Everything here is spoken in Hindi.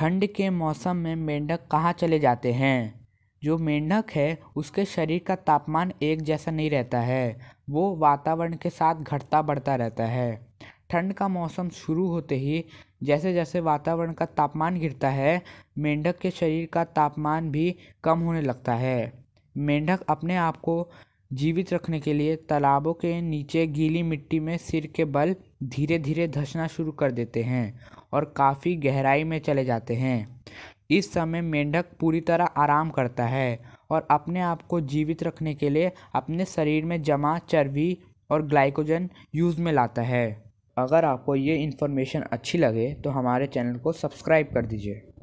ठंड के मौसम में मेंढक कहाँ चले जाते हैं जो मेंढक है उसके शरीर का तापमान एक जैसा नहीं रहता है वो वातावरण के साथ घटता बढ़ता रहता है ठंड का मौसम शुरू होते ही जैसे जैसे वातावरण का तापमान गिरता है मेंढक के शरीर का तापमान भी कम होने लगता है मेंढक अपने आप को जीवित रखने के लिए तालाबों के नीचे गीली मिट्टी में सिर के बल धीरे धीरे धसना शुरू कर देते हैं और काफ़ी गहराई में चले जाते हैं इस समय मेंढक पूरी तरह आराम करता है और अपने आप को जीवित रखने के लिए अपने शरीर में जमा चर्बी और ग्लाइकोजन यूज़ में लाता है अगर आपको ये इन्फॉर्मेशन अच्छी लगे तो हमारे चैनल को सब्सक्राइब कर दीजिए